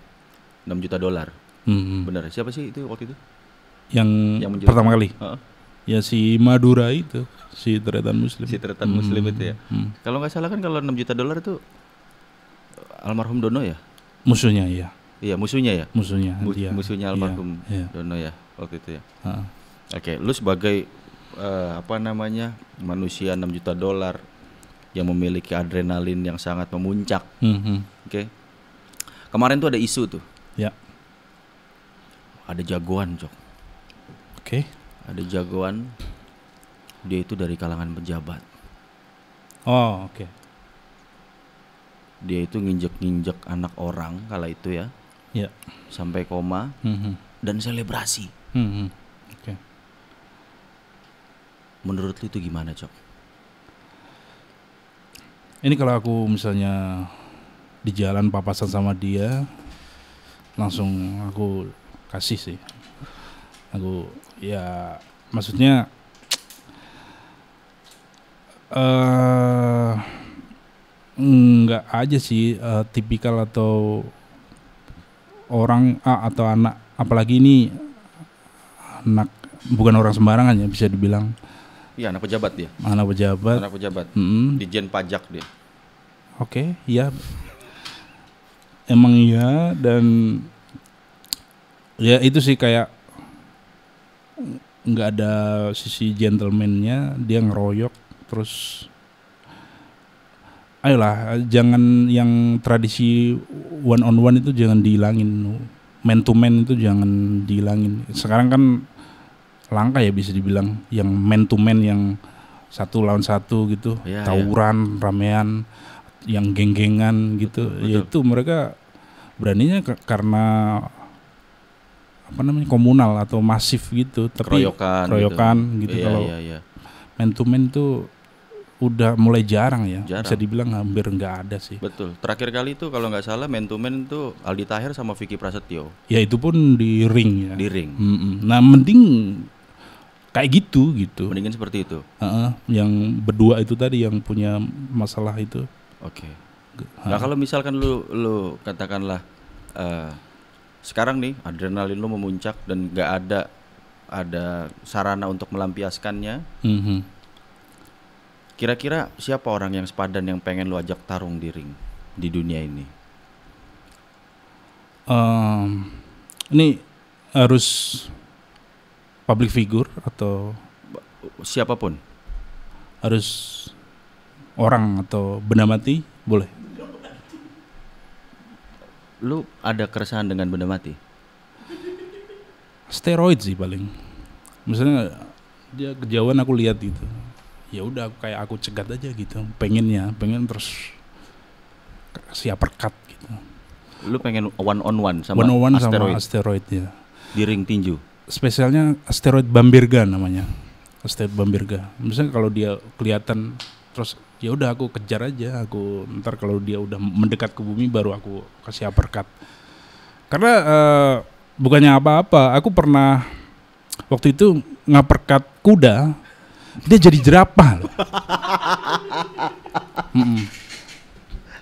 6 juta dolar. Hmm. Benar. Siapa sih itu waktu itu? Yang, yang pertama kali. Uh -huh. Ya si Madura itu, si deretan muslim. Si deretan hmm. muslim itu ya. Hmm. Kalau nggak salah kan kalau 6 juta dolar itu eh, almarhum Dono ya? Musuhnya iya. Iya, musuhnya ya. Musuhnya. Mus dia. Musuhnya iya, almarhum iya, iya. Dono ya waktu itu ya. Uh -huh. Oke, okay, lu sebagai uh, apa namanya? manusia 6 juta dolar yang memiliki adrenalin yang sangat memuncak. Mm -hmm. Oke. Okay? Kemarin tuh ada isu tuh Ya. Ada jagoan, cok Oke. Okay. Ada jagoan. Dia itu dari kalangan pejabat. Oh, oke. Okay. Dia itu nginjek-nginjek anak orang kala itu ya. Ya. Sampai koma mm -hmm. dan selebrasi. Mm -hmm. Oke. Okay. Menurut lu itu gimana, Cok? Ini kalau aku misalnya di jalan papasan sama dia, langsung aku kasih sih aku ya maksudnya uh, nggak aja sih uh, tipikal atau orang uh, atau anak apalagi ini anak bukan orang sembarangan ya bisa dibilang iya anak pejabat dia anak pejabat anak pejabat mm -hmm. dijen pajak dia oke okay, iya emang iya dan ya itu sih kayak nggak ada sisi gentlemannya dia ngeroyok terus ayolah jangan yang tradisi one on one itu jangan dihilangin man to man itu jangan dihilangin sekarang kan langka ya bisa dibilang yang man to man yang satu lawan satu gitu ya, tawuran ya. ramean yang genggengan gengan gitu Betul. yaitu mereka beraninya karena apa namanya komunal atau masif gitu tapi keroyokan, gitu. keroyokan gitu, gitu iya, kalau iya, iya. men to men tuh udah mulai jarang ya jarang. bisa dibilang hampir nggak ada sih betul terakhir kali itu kalau nggak salah men to men tuh Aldi Tahir sama Vicky Prasetyo ya itu pun di ring ya di ring mm -mm. nah mending kayak gitu gitu mendingan seperti itu uh -uh, yang berdua itu tadi yang punya masalah itu oke okay. Nah kalau misalkan lu lu katakanlah uh, sekarang nih adrenalin lu memuncak dan gak ada ada sarana untuk melampiaskannya. Mm-hmm. Kira-kira siapa orang yang sepadan yang pengen lu ajak tarung di ring di dunia ini? Um, ini harus public figure atau siapapun harus orang atau benda mati boleh lu ada keresahan dengan benda mati? Steroid sih paling. Misalnya dia kejauhan aku lihat gitu. Ya udah aku kayak aku cegat aja gitu. Pengennya, pengen terus siap perkat gitu. Lu pengen one on one sama one on one asteroid. sama asteroid ya. Di ring tinju. Spesialnya asteroid Bamberga namanya. Asteroid Bamberga. Misalnya kalau dia kelihatan terus ya udah aku kejar aja aku ntar kalau dia udah mendekat ke bumi baru aku kasih uppercut karena uh, bukannya apa-apa aku pernah waktu itu ngaperkat kuda dia jadi jerapah loh hmm.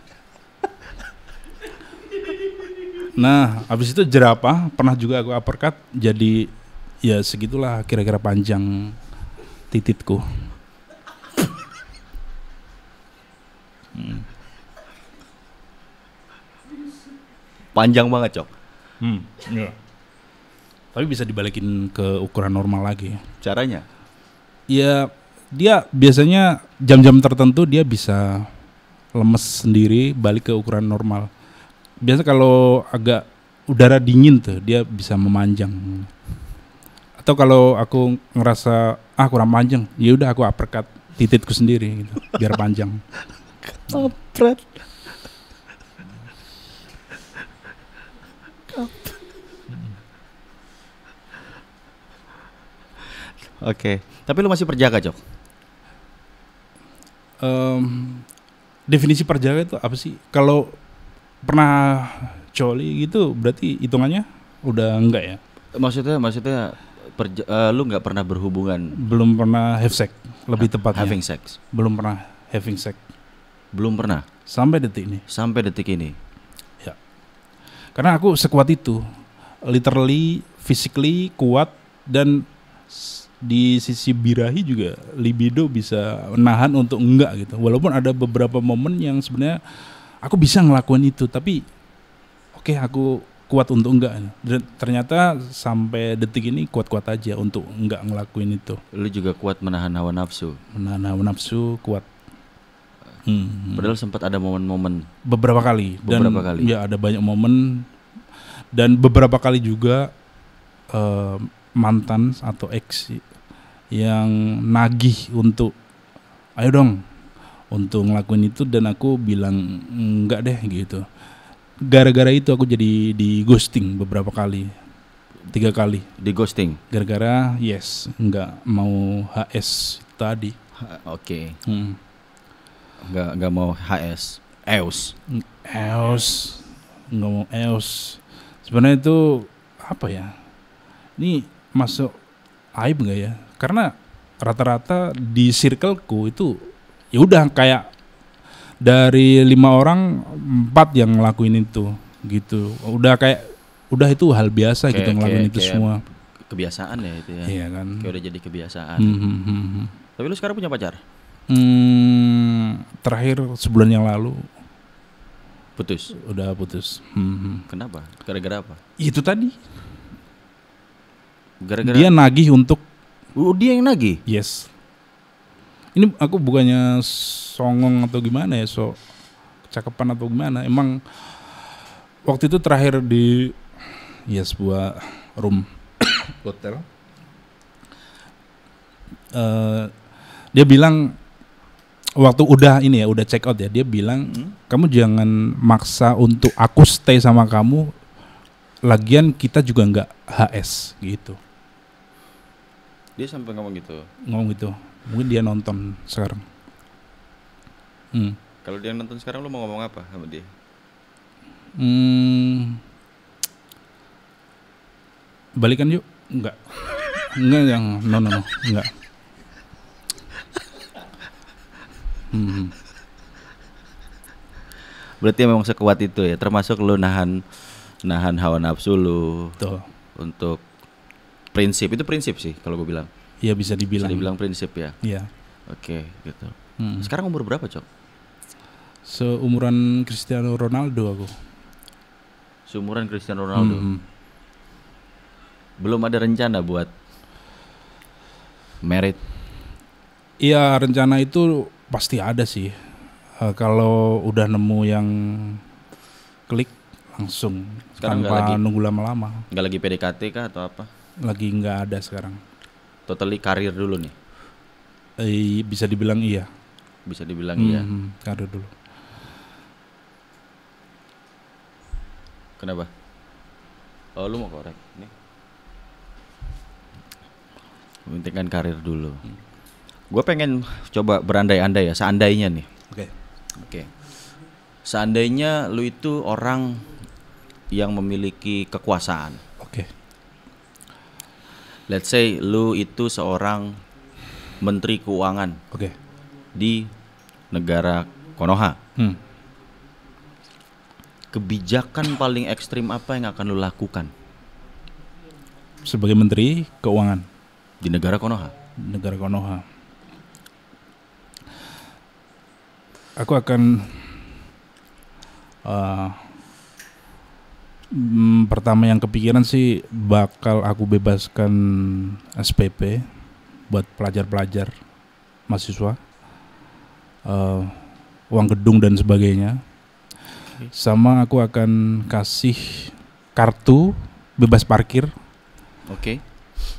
nah habis itu jerapah pernah juga aku uppercut jadi ya segitulah kira-kira panjang titikku. Hmm. Panjang banget, Cok. Hmm, iya. Tapi bisa dibalikin ke ukuran normal lagi. Caranya? Ya, dia biasanya jam-jam tertentu dia bisa lemes sendiri balik ke ukuran normal. Biasa kalau agak udara dingin tuh dia bisa memanjang. Atau kalau aku ngerasa ah kurang panjang, ya udah aku uppercut titikku sendiri gitu, biar panjang. Kampret. Oke, okay. tapi lu masih perjaga, Cok? Um, definisi perjaga itu apa sih? Kalau pernah coli gitu, berarti hitungannya udah enggak ya? Maksudnya, maksudnya perja uh, lu nggak pernah berhubungan? Belum pernah have sex, lebih tepatnya. Having sex. Belum pernah having sex. Belum pernah. Sampai detik ini. Sampai detik ini. Ya. Karena aku sekuat itu, literally, physically kuat dan di sisi birahi juga libido bisa menahan untuk enggak gitu. Walaupun ada beberapa momen yang sebenarnya aku bisa ngelakuin itu, tapi oke okay, aku kuat untuk enggak. Dan ternyata sampai detik ini kuat-kuat aja untuk enggak ngelakuin itu. Lu juga kuat menahan hawa nafsu. Menahan hawa nafsu, kuat Hmm, hmm. Padahal sempat ada momen-momen. Beberapa kali. Beberapa kali. Ya ada banyak momen dan beberapa kali juga uh, mantan atau ex yang nagih untuk ayo dong untuk ngelakuin itu dan aku bilang enggak deh gitu. Gara-gara itu aku jadi di ghosting beberapa kali. Tiga kali. Di ghosting. Gara-gara yes, enggak mau HS tadi. Oke. Okay. Hmm nggak nggak mau HS EOS EOS nggak mau EOS sebenarnya itu apa ya ini masuk aib nggak ya karena rata-rata di circleku itu ya udah kayak dari lima orang empat yang ngelakuin itu gitu udah kayak udah itu hal biasa gitu kayak, gitu ngelakuin kayak, itu kayak semua kebiasaan ya itu ya iya kan kayak udah jadi kebiasaan mm -hmm. tapi lu sekarang punya pacar Hmm, terakhir sebulan yang lalu putus. Udah putus. Hmm, hmm. Kenapa? Gara-gara apa? Itu tadi. Gara-gara dia nagih untuk Oh, dia yang nagih? Yes. Ini aku bukannya songong atau gimana ya, so kecakapan atau gimana. Emang waktu itu terakhir di ya sebuah room hotel. Uh, dia bilang waktu udah ini ya udah check out ya dia bilang kamu jangan maksa untuk aku stay sama kamu lagian kita juga nggak HS gitu dia sampai ngomong gitu ngomong gitu mungkin dia nonton sekarang hmm. kalau dia nonton sekarang lu mau ngomong apa sama dia hmm. balikan yuk Nggak. Nggak yang no no no Nggak. Hmm. Berarti memang sekuat itu ya, termasuk lu nahan nahan hawa nafsu lu. Betul. Untuk prinsip itu prinsip sih kalau gue bilang. Iya bisa dibilang. Bisa dibilang prinsip ya. Iya. Oke, okay, gitu. Hmm. Sekarang umur berapa, Cok? Seumuran Cristiano Ronaldo aku. Seumuran Cristiano Ronaldo. Hmm. Belum ada rencana buat merit. Iya, rencana itu pasti ada sih. Uh, kalau udah nemu yang klik langsung sekarang tanpa lagi, nunggu lama-lama. Gak lagi PDKT kah atau apa? Lagi nggak ada sekarang. Totally karir dulu nih. Eh, bisa dibilang iya. Bisa dibilang iya? hmm, iya. Karir dulu. Kenapa? Oh lu mau korek nih. kan karir dulu. Hmm. Gue pengen coba berandai-andai ya, seandainya nih. Oke. Okay. Oke. Okay. Seandainya lu itu orang yang memiliki kekuasaan. Oke. Okay. Let's say lu itu seorang menteri keuangan. Oke. Okay. Di negara Konoha. Hmm. Kebijakan paling ekstrim apa yang akan lu lakukan? Sebagai menteri keuangan di negara Konoha. Negara Konoha. aku akan uh, pertama yang kepikiran sih bakal aku bebaskan SPP buat pelajar-pelajar mahasiswa uh, uang gedung dan sebagainya sama aku akan kasih kartu bebas parkir oke okay.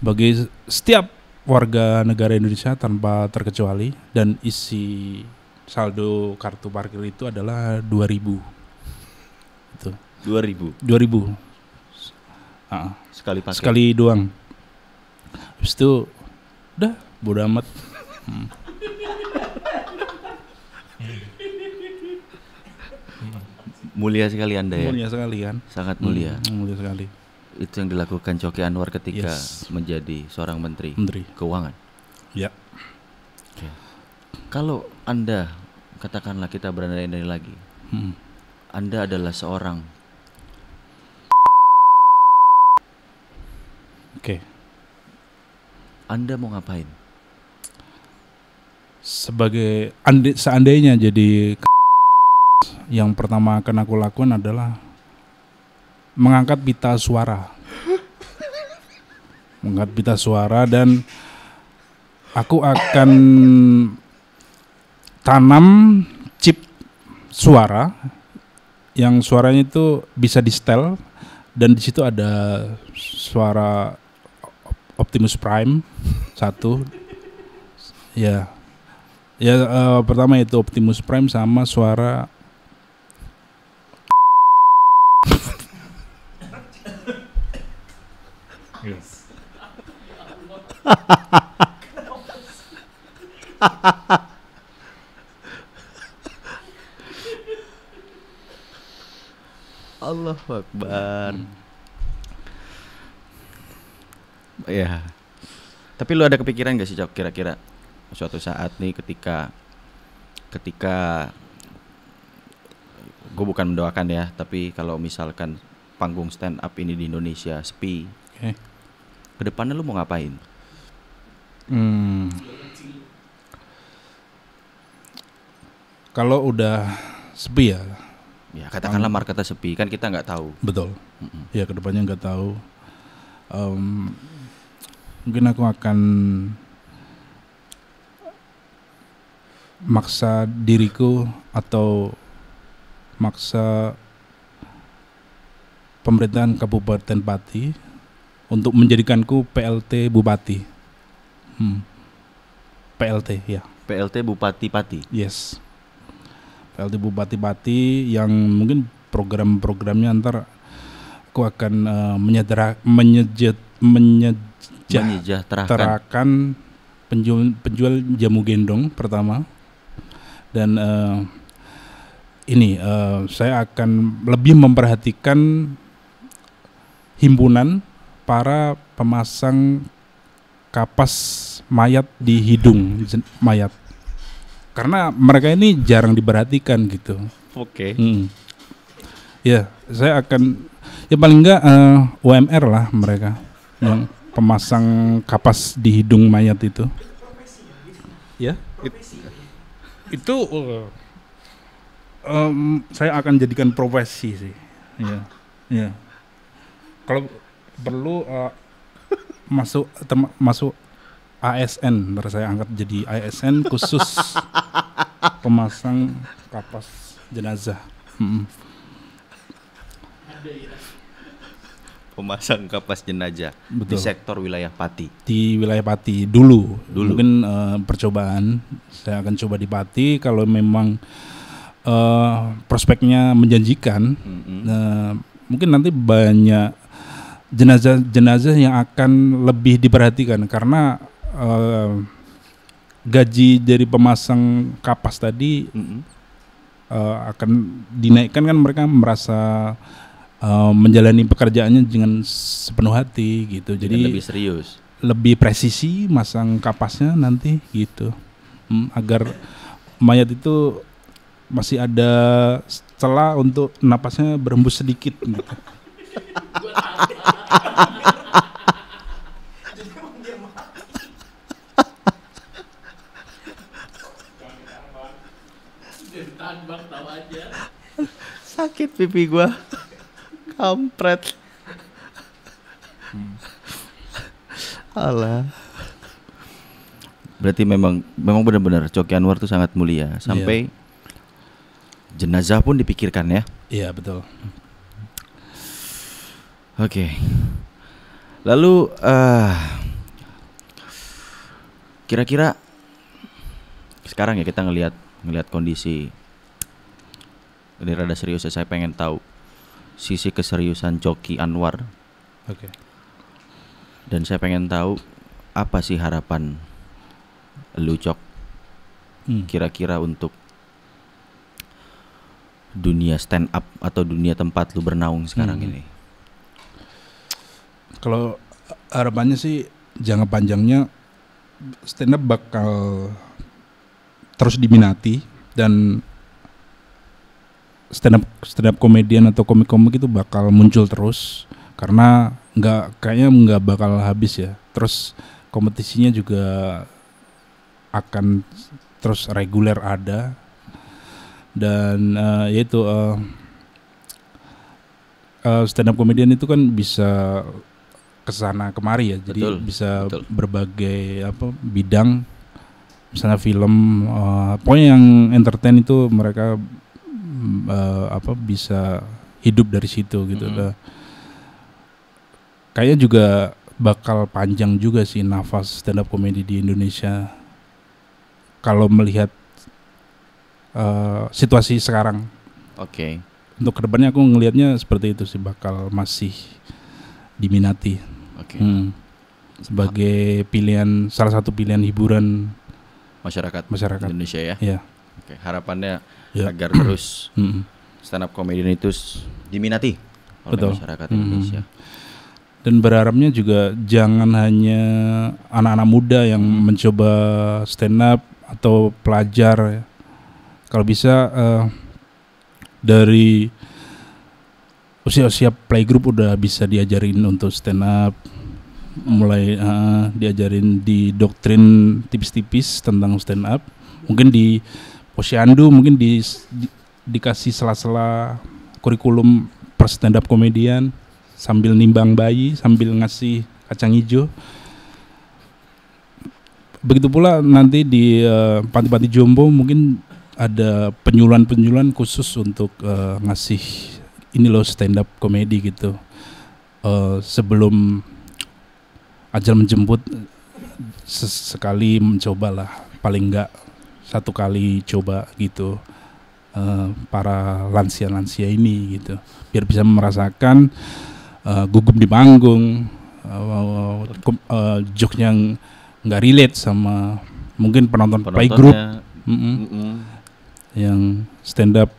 bagi setiap warga negara Indonesia tanpa terkecuali dan isi saldo kartu parkir itu adalah 2000 itu 2000 2000 uh, sekali pakai sekali doang habis itu udah bodo amat hmm. mulia sekali anda ya mulia sekali kan sangat mulia hmm, mulia sekali itu yang dilakukan Coki Anwar ketika yes. menjadi seorang menteri, menteri. keuangan ya okay. kalau anda katakanlah kita berandai-andai lagi. Hmm. Anda adalah seorang. Oke. Okay. Anda mau ngapain? Sebagai andi, seandainya jadi yang pertama akan aku lakukan adalah mengangkat pita suara. mengangkat pita suara dan aku akan tanam chip suara yang suaranya itu bisa di setel dan di situ ada suara Optimus Prime satu ya ya uh, pertama itu Optimus Prime sama suara ha! Allah Akbar. Hmm. Ya. Tapi lu ada kepikiran gak sih Cok kira-kira suatu saat nih ketika ketika gue bukan mendoakan ya, tapi kalau misalkan panggung stand up ini di Indonesia sepi, okay. Eh. kedepannya lu mau ngapain? Hmm. Kalau udah sepi ya, ya katakanlah anu. marketnya sepi kan kita nggak tahu betul mm hmm ya kedepannya nggak tahu um, mungkin aku akan maksa diriku atau maksa pemerintahan Kabupaten Pati untuk menjadikanku PLT Bupati. Hmm. PLT ya. PLT Bupati Pati. Yes. LD Bupati Pati yang mungkin program-programnya ntar aku akan uh, menyedera, menyejet, menyejahterakan penjual, penjual jamu gendong pertama dan uh, ini uh, saya akan lebih memperhatikan himpunan para pemasang kapas mayat di hidung mayat karena mereka ini jarang diperhatikan gitu. Oke. Okay. Hmm. Ya, saya akan ya paling enggak uh, eh, UMR lah mereka yang pemasang kapas di hidung mayat itu. Ya. It, itu uh, um, saya akan jadikan profesi sih. Ya. Ya. Kalau perlu uh, masuk masuk ASN, baru saya angkat jadi ASN khusus pemasang kapas jenazah. Hmm. Pemasang kapas jenazah Betul. di sektor wilayah Pati. Di wilayah Pati dulu, dulu. mungkin uh, percobaan saya akan coba di Pati kalau memang uh, prospeknya menjanjikan, mm -hmm. uh, mungkin nanti banyak jenazah-jenazah yang akan lebih diperhatikan karena Eh, gaji dari pemasang kapas tadi mm -hmm. uh, akan dinaikkan kan mereka merasa uh, menjalani pekerjaannya dengan sepenuh hati gitu. Jadi dengan lebih serius, lebih presisi masang kapasnya nanti gitu hmm, agar mayat itu masih ada celah untuk napasnya berembus sedikit gitu. sakit pipi gua kampret hmm. Allah berarti memang memang benar-benar Coki Anwar tuh sangat mulia iya. sampai yeah. jenazah pun dipikirkan ya iya yeah, betul oke okay. lalu uh, kira-kira sekarang ya kita ngelihat ngelihat kondisi ini rada serius ya, saya pengen tahu sisi keseriusan Joki Anwar. Oke. Dan saya pengen tahu apa sih harapan lu Cok kira hmm. kira-kira untuk dunia stand up atau dunia tempat lu bernaung sekarang hmm. ini? Kalau eh, harapannya sih jangka panjangnya stand up bakal terus diminati dan stand up stand up komedian atau komik-komik itu bakal muncul terus karena nggak kayaknya nggak bakal habis ya. Terus kompetisinya juga akan terus reguler ada dan uh, eh, yaitu uh, eh, uh, eh, stand up komedian itu kan bisa kesana kemari ya jadi bisa betul. berbagai apa bidang misalnya film uh, pokoknya yang entertain itu mereka uh, apa bisa hidup dari situ gitu. Mm -hmm. Kayaknya juga bakal panjang juga sih nafas stand up comedy di Indonesia kalau melihat uh, situasi sekarang. Oke. Okay. Untuk kedepannya aku ngelihatnya seperti itu sih bakal masih diminati. Oke. Okay. Hmm. Sebagai pilihan salah satu pilihan hiburan masyarakat masyarakat Indonesia ya. Ya. Oke, harapannya yeah. agar terus stand up comedian itu diminati oleh Betul. masyarakat hmm. Indonesia. Dan berharapnya juga jangan hanya anak-anak muda yang mencoba stand up atau pelajar. Ya. Kalau bisa uh, dari usia-usia playgroup udah bisa diajarin untuk stand up, mulai uh, diajarin di doktrin tipis-tipis tentang stand up. Mungkin di posyandu mungkin di, di dikasih sela-sela kurikulum per stand up komedian sambil nimbang bayi sambil ngasih kacang hijau begitu pula nanti di eh, panti-panti uh, jombo mungkin ada penyuluhan-penyuluhan khusus untuk uh, ngasih ini loh stand up komedi gitu uh, sebelum ajal menjemput sesekali mencobalah paling enggak satu kali coba gitu uh, para lansia-lansia ini gitu biar bisa merasakan uh, gugup di panggung uh, eh, uh, jokes yang nggak relate sama mungkin penonton playgroup group mm -mm. Mm -mm. yang stand up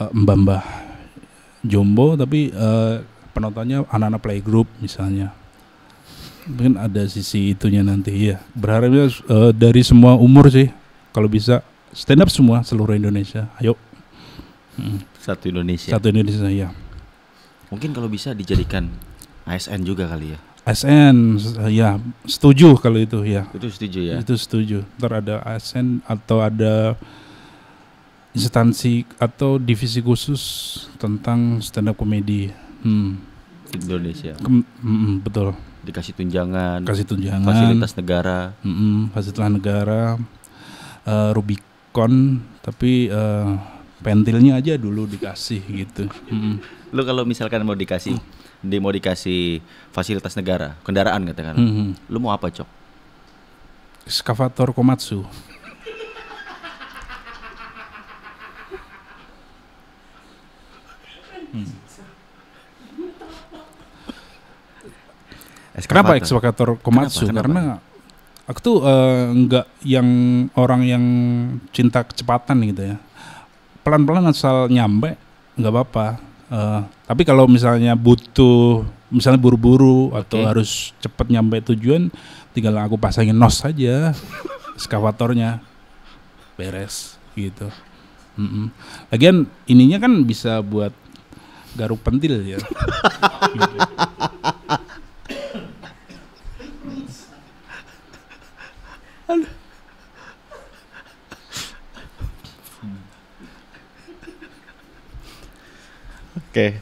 uh, mbah-mbah jombo tapi uh, penontonnya anak-anak playgroup misalnya mungkin ada sisi itunya nanti ya berharapnya uh, dari semua umur sih kalau bisa stand up semua seluruh Indonesia ayo hmm. satu Indonesia satu Indonesia ya mungkin kalau bisa dijadikan ASN juga kali ya ASN ya setuju kalau itu ya itu setuju ya itu setuju ntar ada ASN atau ada instansi atau divisi khusus tentang stand up komedi hmm. Indonesia Kem, mm, betul dikasih tunjangan, kasih tunjangan, fasilitas negara, mm -mm, fasilitas negara, uh, Rubicon, tapi uh, pentilnya aja dulu dikasih gitu. Mm -mm. Lo kalau misalkan mau dikasih, mm. di mau dikasih fasilitas negara, kendaraan katakan, mm -hmm. lo mau apa cok? Skavator Komatsu. hmm. Kenapa ekskavator Komatsu? Kenapa? Karena aku tuh uh, yang orang yang cinta kecepatan gitu ya. Pelan-pelan asal nyampe nggak apa-apa. Uh, tapi kalau misalnya butuh misalnya buru-buru okay. atau harus cepat nyampe tujuan, tinggal aku pasangin nos saja ekskavatornya beres gitu. Mm -mm. Lagian ininya kan bisa buat garuk pentil ya. okay.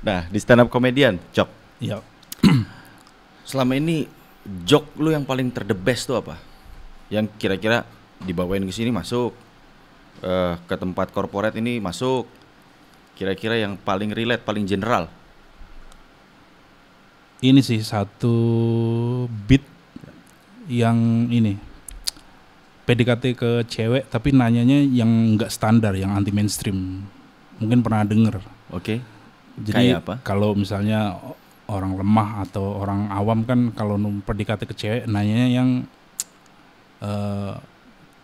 Nah, di stand up comedian, Jok. Iya. Selama ini jok lu yang paling terdebes tuh apa? Yang kira-kira dibawain ke sini masuk uh, ke tempat korporat ini masuk kira-kira yang paling relate, paling general. Ini sih satu beat yang ini PDKT ke cewek tapi nanyanya yang nggak standar, yang anti mainstream mungkin pernah dengar. Oke. Okay. Jadi Kayak apa? kalau misalnya orang lemah atau orang awam kan kalau dikata ke cewek nanya yang uh,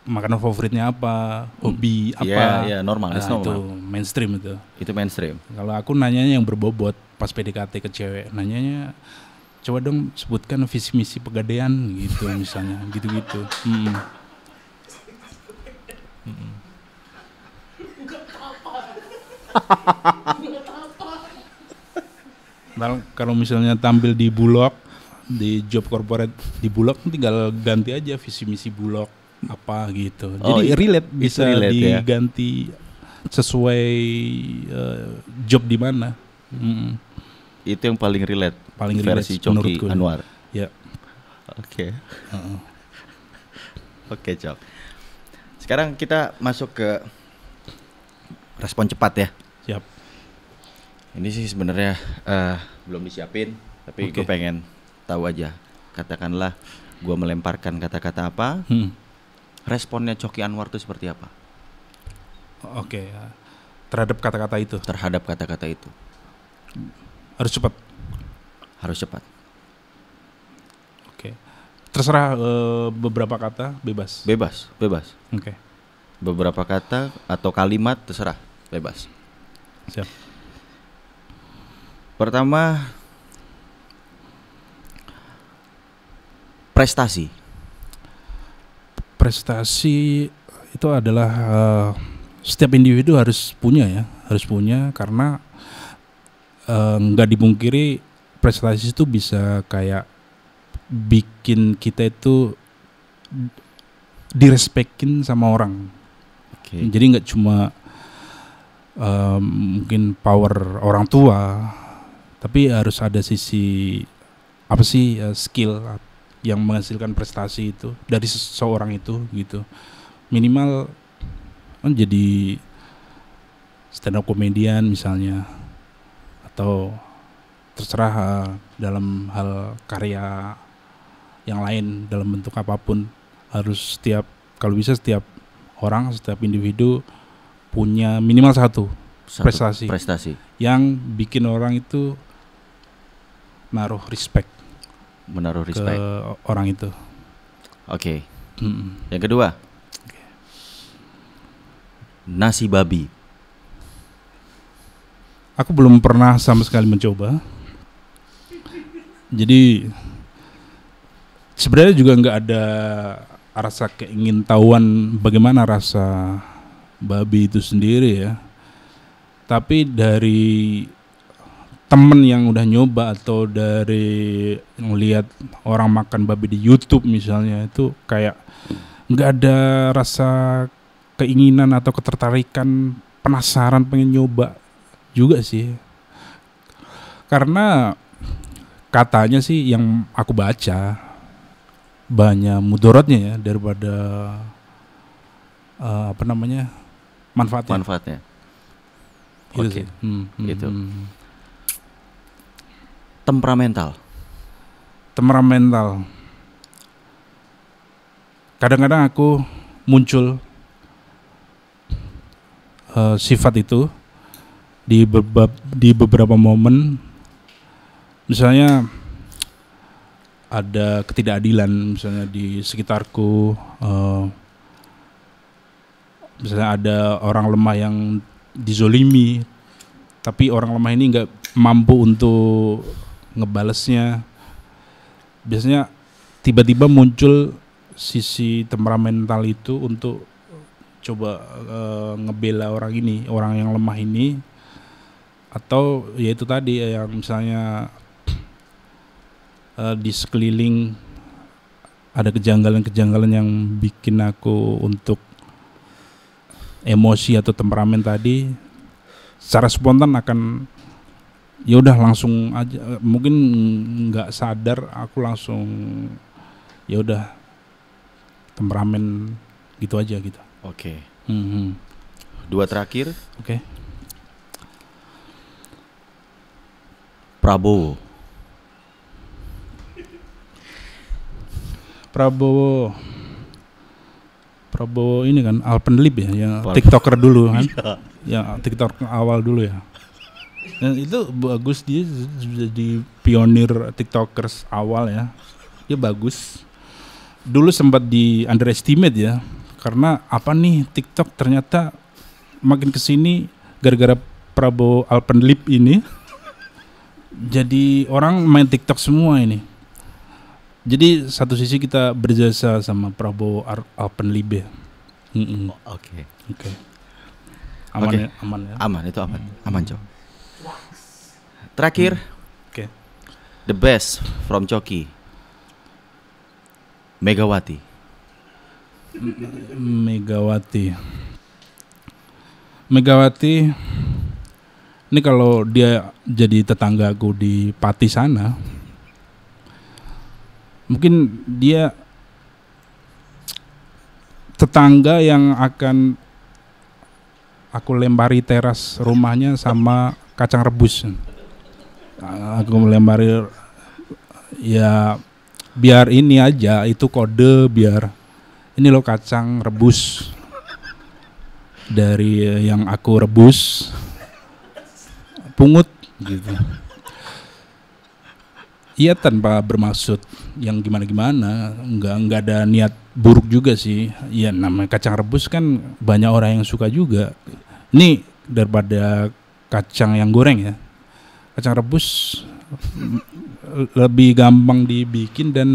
makanan favoritnya apa, hmm. hobi hmm. apa. Iya, yeah, yeah, normal. Nah, normal. Itu mainstream itu. Itu mainstream. Kalau aku nanya yang berbobot pas PDKT ke cewek, nanyanya coba dong sebutkan visi misi pegadaian gitu misalnya, gitu-gitu. Hmm. Hmm nah, kalau misalnya tampil di Bulog, di job corporate di Bulog tinggal ganti aja visi misi Bulog apa gitu. Oh, Jadi iya. relate bisa relate, ya. diganti ya? sesuai uh, job di mana. Mm. Itu yang paling relate. Paling versi relate versi Coki Anwar. Ya. Oke. Oke, Cok. Sekarang kita masuk ke respon cepat ya. Ini sih sebenarnya uh, belum disiapin, tapi okay. gue pengen tahu aja. Katakanlah gue melemparkan kata-kata apa, hmm. responnya Coki Anwar itu seperti apa? Oke, okay. Ya. terhadap kata-kata itu. Terhadap kata-kata itu. Harus cepat. Harus cepat. Oke, okay. terserah uh, beberapa kata bebas. Bebas, bebas. Oke. Okay. Beberapa kata atau kalimat terserah, bebas. Siap Pertama prestasi. Prestasi itu adalah uh, setiap individu harus punya ya, harus punya karena eh, nggak uh, dibungkiri prestasi itu bisa kayak bikin kita itu direspekin sama orang. Okay. Jadi nggak cuma um, mungkin power orang tua tapi harus ada sisi apa sih uh, skill yang menghasilkan prestasi itu dari seseorang itu gitu minimal kan jadi stand up komedian misalnya atau terserah uh, dalam hal karya yang lain dalam bentuk apapun harus setiap kalau bisa setiap orang setiap individu punya minimal satu, satu prestasi prestasi yang bikin orang itu naruh respect menaruh respect ke orang itu oke okay. mm yang kedua okay. nasi babi aku belum pernah sama sekali mencoba jadi sebenarnya juga nggak ada rasa keingintahuan bagaimana rasa babi itu sendiri ya tapi dari temen yang udah nyoba atau dari ngelihat orang makan babi di YouTube misalnya itu kayak nggak ada rasa keinginan atau ketertarikan penasaran pengen nyoba juga sih karena katanya sih yang aku baca banyak mudorotnya ya daripada uh, apa namanya manfaatnya manfaatnya gitu iya okay. hmm, hmm, gitu hmm. hmm temperamental temperamental kadang-kadang aku muncul uh, sifat itu di beberapa di beberapa momen misalnya ada ketidakadilan misalnya di sekitarku uh, misalnya ada orang lemah yang dizolimi tapi orang lemah ini nggak mampu untuk ngebalesnya biasanya tiba-tiba muncul sisi temperamental itu untuk coba uh, ngebela orang ini orang yang lemah ini atau ya itu tadi ya yang misalnya uh, di sekeliling ada kejanggalan-kejanggalan yang bikin aku untuk emosi atau temperamen tadi secara spontan akan ya udah langsung aja mungkin nggak sadar aku langsung ya udah temperamen gitu aja gitu oke okay. mm -hmm. dua terakhir oke okay. Prabowo Prabowo Prabowo ini kan Alpenlib ya yang TikToker dulu kan iya. ya TikTok awal dulu ya dan itu bagus dia jadi pionir TikTokers awal ya. Dia bagus. Dulu sempat di underestimate ya. Karena apa nih TikTok ternyata makin kesini gara-gara Prabowo Alpenlip ini jadi orang main TikTok semua ini. Jadi satu sisi kita berjasa sama Prabowo Alpenlib ya. Oh, oke. Oke. Aman ya, aman ya? Aman itu aman. Aman, Cok. Terakhir. Hmm. Oke. Okay. The best from Coki. Megawati. Megawati. Megawati ini kalau dia jadi tetanggaku di Pati sana mungkin dia tetangga yang akan aku lempari teras rumahnya sama kacang rebus. Ah, aku melempari ya biar ini aja itu kode biar ini lo kacang rebus dari yang aku rebus pungut gitu Iya tanpa bermaksud yang gimana-gimana, nggak nggak ada niat buruk juga sih. Ya namanya kacang rebus kan banyak orang yang suka juga. Ini daripada kacang yang goreng ya, kacang rebus lebih gampang dibikin dan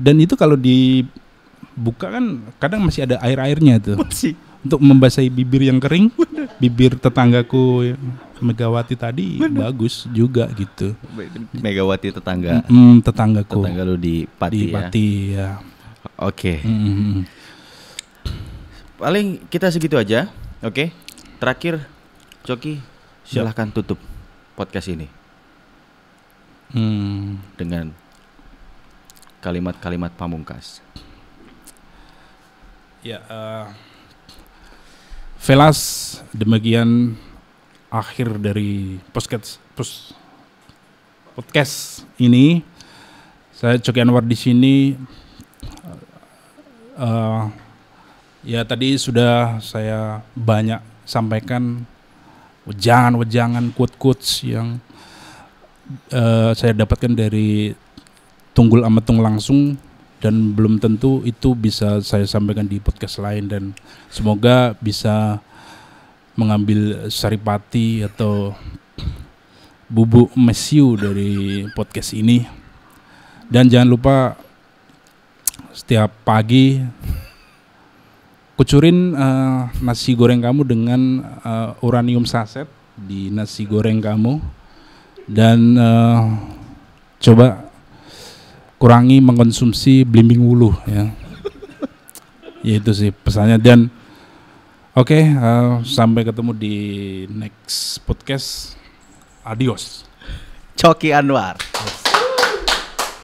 dan itu kalau dibuka kan kadang masih ada air-airnya tuh. Untuk membasahi bibir yang kering, bibir tetanggaku Megawati tadi Bener. bagus juga gitu. Megawati tetangga. Mm, tetanggaku. Tetangga lu di Pati ya? di ya. Pati ya. Oke. Okay. Mm. Paling kita segitu aja. Oke. Okay. Terakhir Coki silahkan tutup podcast ini hmm. dengan kalimat-kalimat pamungkas. Ya, uh, Velas demikian akhir dari podcast podcast ini. Saya Coki Anwar di sini. Uh, ya tadi sudah saya banyak sampaikan wejangan-wejangan quote-quotes yang uh, saya dapatkan dari tunggul ametung langsung dan belum tentu itu bisa saya sampaikan di podcast lain dan semoga bisa mengambil saripati atau bubuk mesiu dari podcast ini dan jangan lupa setiap pagi kucurin uh, nasi goreng kamu dengan uh, uranium saset di nasi goreng kamu dan uh, coba kurangi mengkonsumsi blimbing wulu ya. ya itu sih pesannya dan oke okay, uh, sampai ketemu di next podcast. Adios. Coki Anwar. Yes.